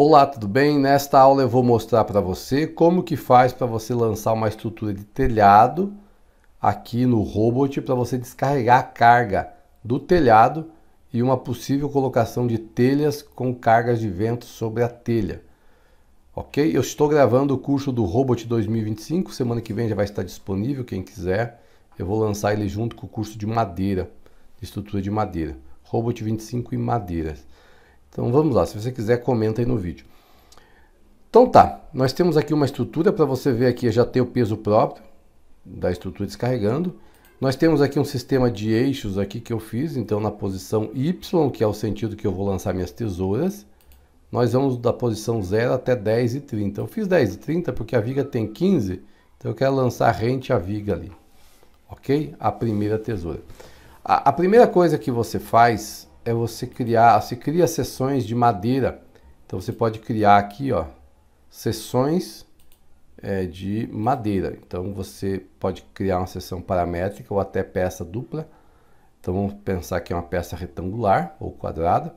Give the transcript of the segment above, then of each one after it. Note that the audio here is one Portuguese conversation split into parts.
Olá, tudo bem? Nesta aula eu vou mostrar para você como que faz para você lançar uma estrutura de telhado aqui no robot para você descarregar a carga do telhado e uma possível colocação de telhas com cargas de vento sobre a telha. Ok? Eu estou gravando o curso do Robot 2025, semana que vem já vai estar disponível, quem quiser. Eu vou lançar ele junto com o curso de madeira, de estrutura de madeira. Robot 25 em madeiras. Então vamos lá, se você quiser comenta aí no vídeo. Então tá, nós temos aqui uma estrutura para você ver aqui, já tem o peso próprio da estrutura descarregando. Nós temos aqui um sistema de eixos aqui que eu fiz, então na posição Y, que é o sentido que eu vou lançar minhas tesouras, nós vamos da posição 0 até 10 e 30. Eu fiz 10 e 30 porque a viga tem 15, então eu quero lançar rente à viga ali, ok? A primeira tesoura. A, a primeira coisa que você faz é você criar, você cria seções de madeira. Então você pode criar aqui, ó, seções é, de madeira. Então você pode criar uma seção paramétrica ou até peça dupla. Então vamos pensar que é uma peça retangular ou quadrada.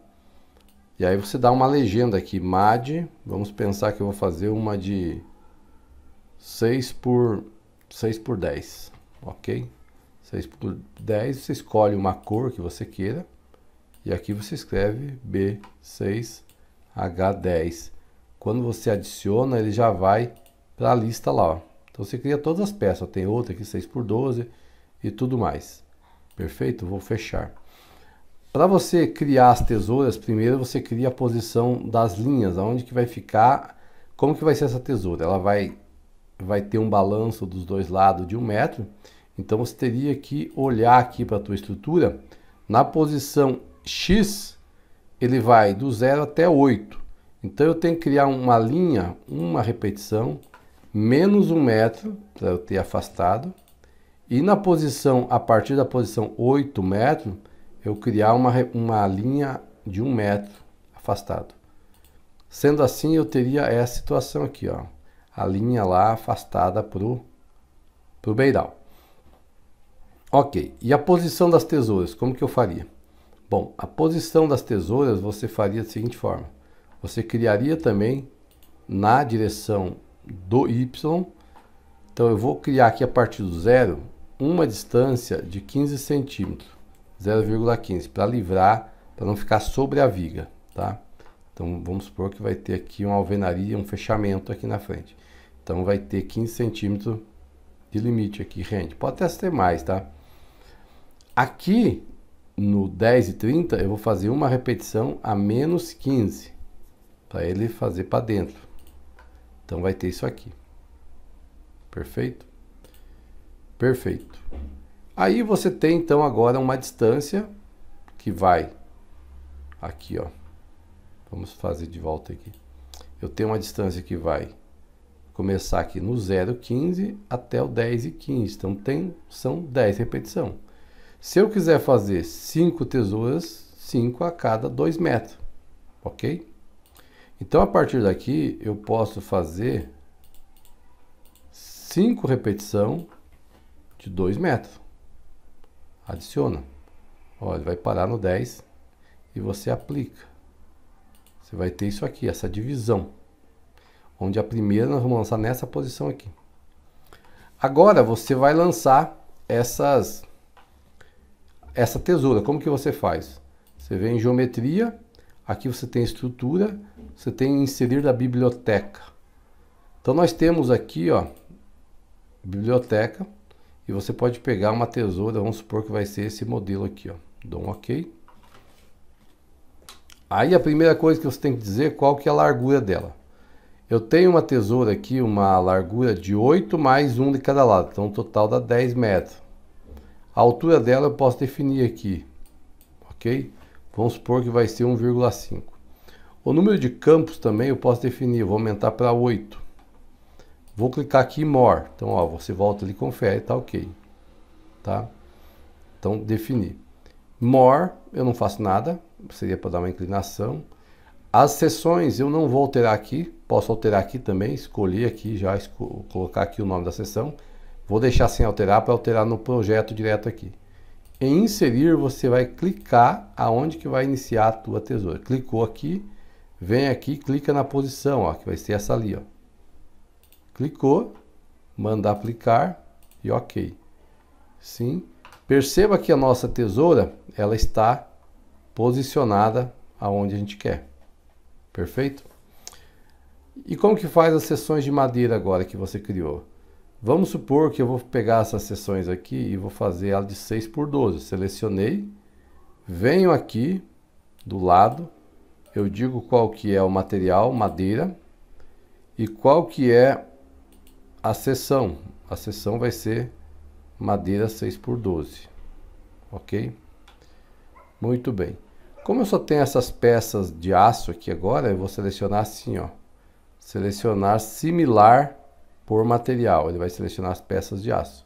E aí você dá uma legenda aqui, MAD, vamos pensar que eu vou fazer uma de 6 por 6 por 10, ok? 6 por 10, você escolhe uma cor que você queira. E aqui você escreve B6H10. Quando você adiciona, ele já vai para a lista lá. Ó. Então você cria todas as peças. Tem outra aqui 6 por 12 e tudo mais. Perfeito? Vou fechar. Para você criar as tesouras, primeiro você cria a posição das linhas, aonde que vai ficar, como que vai ser essa tesoura. Ela vai, vai ter um balanço dos dois lados de um metro, então você teria que olhar aqui para a tua estrutura, na posição x ele vai do 0 até 8. Então eu tenho que criar uma linha, uma repetição, menos um metro, para eu ter afastado. E na posição, a partir da posição 8 metros, eu criar uma, uma linha de um metro afastado. Sendo assim, eu teria essa situação aqui, ó. A linha lá afastada pro, pro beiral. Ok, e a posição das tesouras, como que eu faria? Bom, a posição das tesouras você faria da seguinte forma: você criaria também na direção do Y. Então eu vou criar aqui a partir do zero uma distância de 15 centímetros, 0,15, para livrar, para não ficar sobre a viga, tá? Então vamos supor que vai ter aqui uma alvenaria, um fechamento aqui na frente. Então vai ter 15 centímetros de limite aqui, rende. Pode até ser mais, tá? Aqui no 10 e 30, eu vou fazer uma repetição a menos 15, para ele fazer para dentro. Então vai ter isso aqui. Perfeito? Perfeito. Aí você tem então agora uma distância que vai aqui, ó. Vamos fazer de volta aqui. Eu tenho uma distância que vai começar aqui no 0,15 até o 10 e 15. Então tem, são 10 repetições. Se eu quiser fazer 5 tesouras, 5 a cada 2 metros, ok? Então, a partir daqui, eu posso fazer 5 repetição de 2 metros. Adiciona. Olha, vai parar no 10 e você aplica. Você vai ter isso aqui, essa divisão. Onde a primeira nós vamos lançar nessa posição aqui. Agora, você vai lançar essas essa tesoura. Como que você faz? Você vem em geometria, aqui você tem estrutura, você tem inserir da biblioteca. Então nós temos aqui, ó, biblioteca, e você pode pegar uma tesoura, vamos supor que vai ser esse modelo aqui, ó. Dou um OK. Aí a primeira coisa que você tem que dizer é qual que é a largura dela. Eu tenho uma tesoura aqui, uma largura de 8 mais 1 de cada lado, então um total dá 10 metros. A altura dela eu posso definir aqui, ok? Vamos supor que vai ser 1,5. O número de campos também eu posso definir, vou aumentar para 8. Vou clicar aqui em More. Então, ó, você volta ali, confere, tá ok. Tá? Então, definir. More, eu não faço nada, seria para dar uma inclinação. As sessões eu não vou alterar aqui, posso alterar aqui também, escolher aqui já, colocar aqui o nome da sessão. Vou deixar sem alterar para alterar no projeto direto aqui. Em inserir, você vai clicar aonde que vai iniciar a tua tesoura. Clicou aqui, vem aqui, clica na posição, ó, que vai ser essa ali, ó. Clicou, manda aplicar e OK. Sim. Perceba que a nossa tesoura, ela está posicionada aonde a gente quer. Perfeito? E como que faz as seções de madeira agora que você criou? Vamos supor que eu vou pegar essas sessões aqui e vou fazer ela de 6 por 12. Selecionei, venho aqui do lado, eu digo qual que é o material, madeira, e qual que é a seção. A seção vai ser madeira 6 por 12, ok? Muito bem. Como eu só tenho essas peças de aço aqui agora, eu vou selecionar assim, ó. Selecionar similar por material. Ele vai selecionar as peças de aço.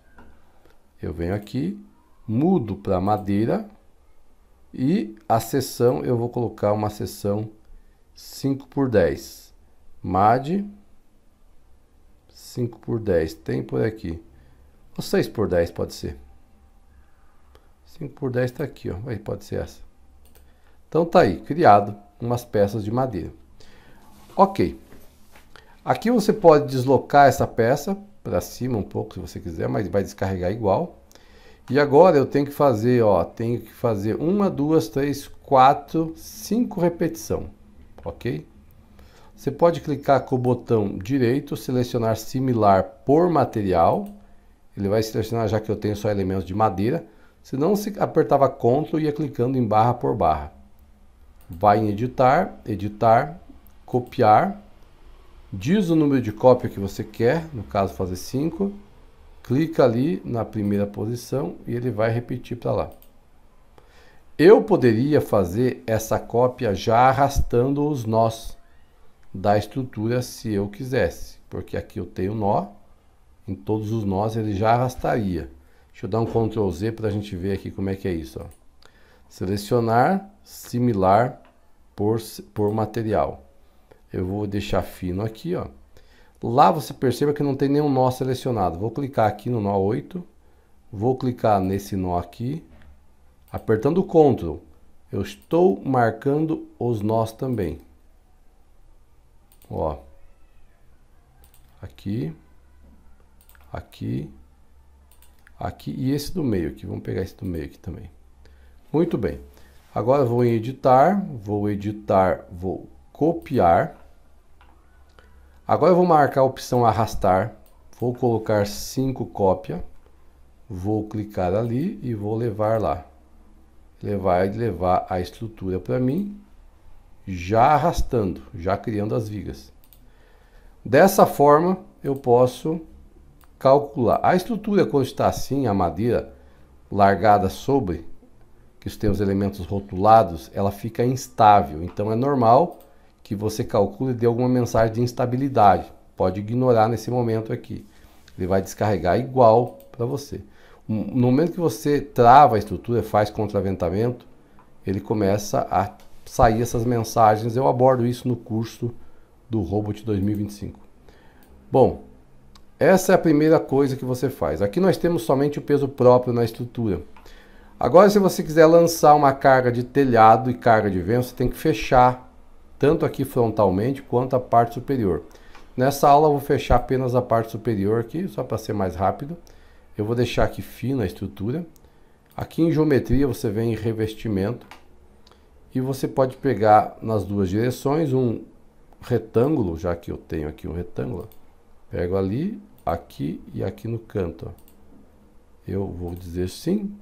Eu venho aqui, mudo para madeira e a seção eu vou colocar uma seção 5 por 10. MAD 5 por 10. Tem por aqui. Ou 6 por 10 pode ser. 5 por 10 está aqui, ó. Aí pode ser essa. Então tá aí, criado umas peças de madeira. Ok. Aqui você pode deslocar essa peça para cima um pouco se você quiser, mas vai descarregar igual. E agora eu tenho que fazer, ó, tenho que fazer uma, duas, três, quatro, cinco repetição, ok? Você pode clicar com o botão direito, selecionar similar por material. Ele vai selecionar já que eu tenho só elementos de madeira. Se não, se apertava CTRL e ia clicando em barra por barra. Vai em editar, editar, copiar, diz o número de cópia que você quer, no caso fazer 5, clica ali na primeira posição e ele vai repetir para lá. Eu poderia fazer essa cópia já arrastando os nós da estrutura se eu quisesse, porque aqui eu tenho nó, em todos os nós ele já arrastaria. Deixa eu dar um Ctrl Z para a gente ver aqui como é que é isso. Ó. Selecionar similar por, por material. Eu vou deixar fino aqui, ó. Lá você perceba que não tem nenhum nó selecionado. Vou clicar aqui no nó 8. Vou clicar nesse nó aqui. Apertando Ctrl, eu estou marcando os nós também. Ó. Aqui. Aqui. Aqui e esse do meio aqui. Vamos pegar esse do meio aqui também. Muito bem. Agora vou em editar, vou editar, vou copiar Agora eu vou marcar a opção arrastar, vou colocar 5 cópia, vou clicar ali e vou levar lá. Levar levar a estrutura para mim, já arrastando, já criando as vigas. Dessa forma eu posso calcular. A estrutura quando está assim, a madeira largada sobre, que tem os elementos rotulados, ela fica instável. Então é normal que você calcula e dê alguma mensagem de instabilidade. Pode ignorar nesse momento aqui. Ele vai descarregar igual para você. No momento que você trava a estrutura, faz contraventamento, ele começa a sair essas mensagens. Eu abordo isso no curso do Robot 2025. Bom, essa é a primeira coisa que você faz. Aqui nós temos somente o peso próprio na estrutura. Agora, se você quiser lançar uma carga de telhado e carga de vento, você tem que fechar tanto aqui frontalmente quanto a parte superior. Nessa aula eu vou fechar apenas a parte superior aqui, só para ser mais rápido. Eu vou deixar aqui fina a estrutura. Aqui em geometria você vem em revestimento e você pode pegar nas duas direções um retângulo, já que eu tenho aqui um retângulo. Pego ali, aqui e aqui no canto. Ó. Eu vou dizer sim,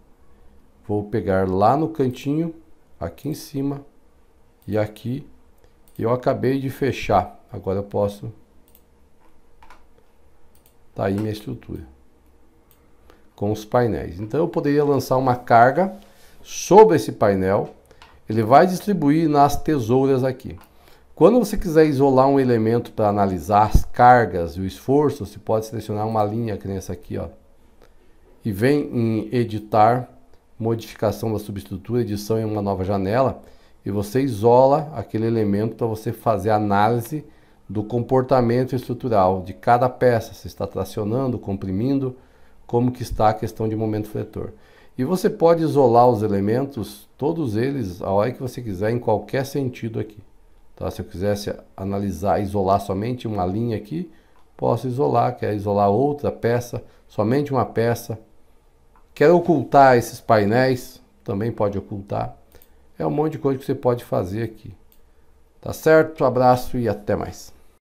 vou pegar lá no cantinho, aqui em cima e aqui eu acabei de fechar. Agora eu posso... Está aí minha estrutura. Com os painéis. Então eu poderia lançar uma carga sobre esse painel. Ele vai distribuir nas tesouras aqui. Quando você quiser isolar um elemento para analisar as cargas e o esforço, você pode selecionar uma linha que nessa aqui, ó. E vem em editar, modificação da subestrutura, edição em uma nova janela e você isola aquele elemento para você fazer análise do comportamento estrutural de cada peça, se está tracionando, comprimindo, como que está a questão de momento fletor. E você pode isolar os elementos, todos eles, a hora que você quiser, em qualquer sentido aqui. Tá? Se eu quisesse analisar, isolar somente uma linha aqui, posso isolar, quer isolar outra peça, somente uma peça. Quer ocultar esses painéis, também pode ocultar. É um monte de coisa que você pode fazer aqui. Tá certo? Um abraço e até mais.